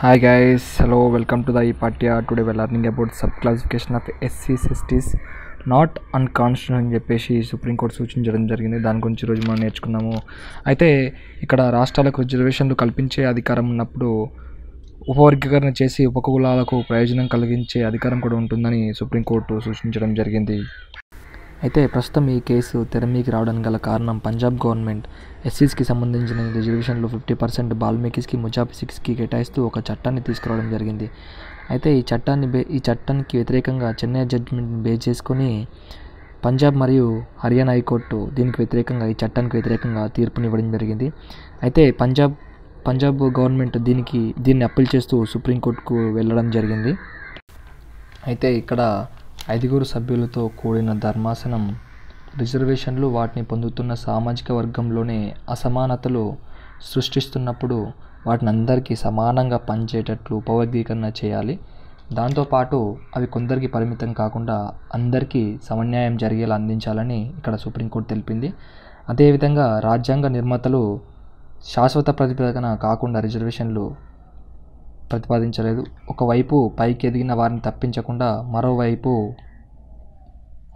Hi Hi hello welcome to to the ePatya. Today we'll learning about sub classification of SCs, STs, not unconstitution అని చెప్పేసి supreme court సూచించడం జరిగింది దాని గురించి ఈరోజు మనం నేర్చుకున్నాము అయితే ఇక్కడ రాష్ట్రాలకు రిజర్వేషన్లు కల్పించే అధికారం ఉన్నప్పుడు ఉపవర్గీకరణ చేసి ఉపకులాలకు ప్రయోజనం కలిగించే అధికారం కూడా ఉంటుందని సుప్రీంకోర్టు సూచించడం జరిగింది అయితే ప్రస్తుతం ఈ కేసు తెరమీకి రావడానికి గల కారణం పంజాబ్ గవర్నమెంట్ ఎస్సీస్కి సంబంధించిన రిజర్వేషన్లు ఫిఫ్టీ పర్సెంట్ బాల్మీకిస్కి ముజాబిసిక్స్కి కేటాయిస్తూ ఒక చట్టాన్ని తీసుకురావడం జరిగింది అయితే ఈ చట్టాన్ని బే ఈ చట్టానికి వ్యతిరేకంగా చెన్నై జడ్జిమెంట్ని బేస్ చేసుకొని పంజాబ్ మరియు హర్యానా హైకోర్టు దీనికి వ్యతిరేకంగా ఈ చట్టానికి వ్యతిరేకంగా తీర్పునివ్వడం జరిగింది అయితే పంజాబ్ పంజాబ్ గవర్నమెంట్ దీనికి దీన్ని అప్పీల్ చేస్తూ సుప్రీంకోర్టుకు వెళ్ళడం జరిగింది అయితే ఇక్కడ ఐదుగురు సభ్యులతో కూడిన ధర్మాసనం రిజర్వేషన్లు వాటిని పొందుతున్న సామాజిక వర్గంలోనే అసమానతలు సృష్టిస్తున్నప్పుడు వాటిని అందరికీ సమానంగా పనిచేటట్లు ఉపవర్గీకరణ చేయాలి దాంతోపాటు అవి కొందరికి పరిమితం కాకుండా అందరికీ సమన్యాయం జరిగేలా అందించాలని ఇక్కడ సుప్రీంకోర్టు తెలిపింది అదేవిధంగా రాజ్యాంగ నిర్మాతలు శాశ్వత ప్రతిపాదన కాకుండా రిజర్వేషన్లు ప్రతిపాదించలేదు ఒకవైపు పైకి ఎదిగిన వారిని తప్పించకుండా మరోవైపు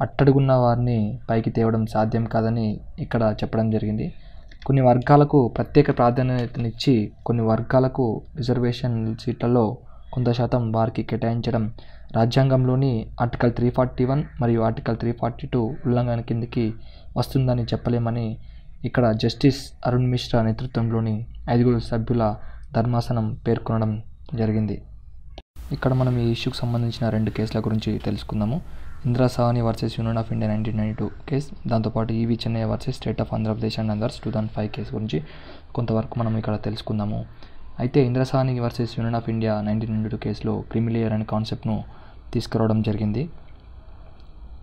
అట్టడుగున్న వారిని పైకి తేవడం సాధ్యం కాదని ఇక్కడ చెప్పడం జరిగింది కొన్ని వర్గాలకు ప్రత్యేక ప్రాధాన్యతనిచ్చి కొన్ని వర్గాలకు రిజర్వేషన్ సీట్లలో కొంత శాతం వారికి కేటాయించడం రాజ్యాంగంలోని ఆర్టికల్ త్రీ ఫార్టీ వన్ మరియు ఆర్టికల్ త్రీ ఫార్టీ టూ ఉల్లంఘన కిందికి వస్తుందని చెప్పలేమని ఇక్కడ జస్టిస్ అరుణ్ మిశ్రా నేతృత్వంలోని ఐదుగురు సభ్యుల ధర్మాసనం పేర్కొనడం జరిగింది ఇక్కడ మనం ఈ ఇష్యూకి సంబంధించిన రెండు కేసుల గురించి తెలుసుకుందాము Indira Sawhney versus union of India nineteen ninety two case దాంతోపాటు EV Chennai versus state of Andhra Pradesh and others two thousand five case గురించి కొంతవరకు మనం ఇక్కడ తెలుసుకుందాము అయితే Indira Sawhney versus union of India nineteen ninety two కేసులో క్రిమిలియర్ అనే కాన్సెప్ట్ను తీసుకురావడం జరిగింది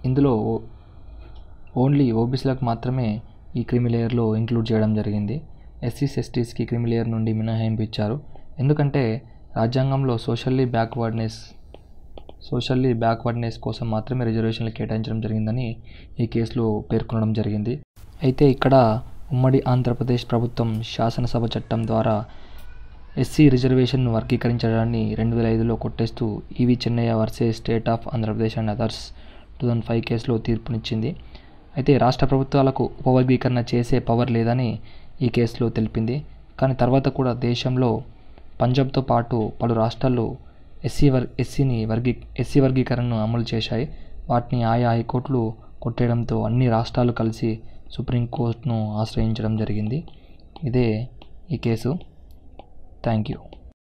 ఇందులో ఓన్లీ ఓబీసీలకు మాత్రమే ఈ క్రిమిలేయర్లో ఇంక్లూడ్ చేయడం జరిగింది ఎస్సీస్ ఎస్టీస్కి క్రిమిలేయర్ నుండి మినహాయింపు ఇచ్చారు ఎందుకంటే రాజ్యాంగంలో సోషల్లీ బ్యాక్వర్డ్నెస్ సోషల్లీ బ్యాక్వర్డ్నెస్ కోసం మాత్రమే రిజర్వేషన్లు కేటాయించడం జరిగిందని ఈ కేసులో పేర్కొనడం జరిగింది అయితే ఇక్కడ ఉమ్మడి ఆంధ్రప్రదేశ్ ప్రభుత్వం శాసనసభ చట్టం ద్వారా ఎస్సీ రిజర్వేషన్ను వర్గీకరించడాన్ని రెండు వేల ఐదులో కొట్టేస్తూ EV Chennaiah versus state of Andhra Pradesh and others two thousand five కేసులో తీర్పునిచ్చింది అయితే రాష్ట్ర ప్రభుత్వాలకు ఉపవర్గీకరణ చేసే పవర్ లేదని ఈ కేసులో తెలిపింది కానీ తర్వాత కూడా దేశంలో పంజాబ్తో పాటు పలు రాష్ట్రాలు ఎస్సీ వర్ ఎస్సీని వర్గీ ఎస్సీ వర్గీకరణను అమలు చేశాయి వాటిని ఆయా హైకోర్టులు కొట్టేయడంతో అన్ని రాష్ట్రాలు కలిసి సుప్రీంకోర్టును ఆశ్రయించడం జరిగింది ఇదే ఈ కేసు థ్యాంక్ యూ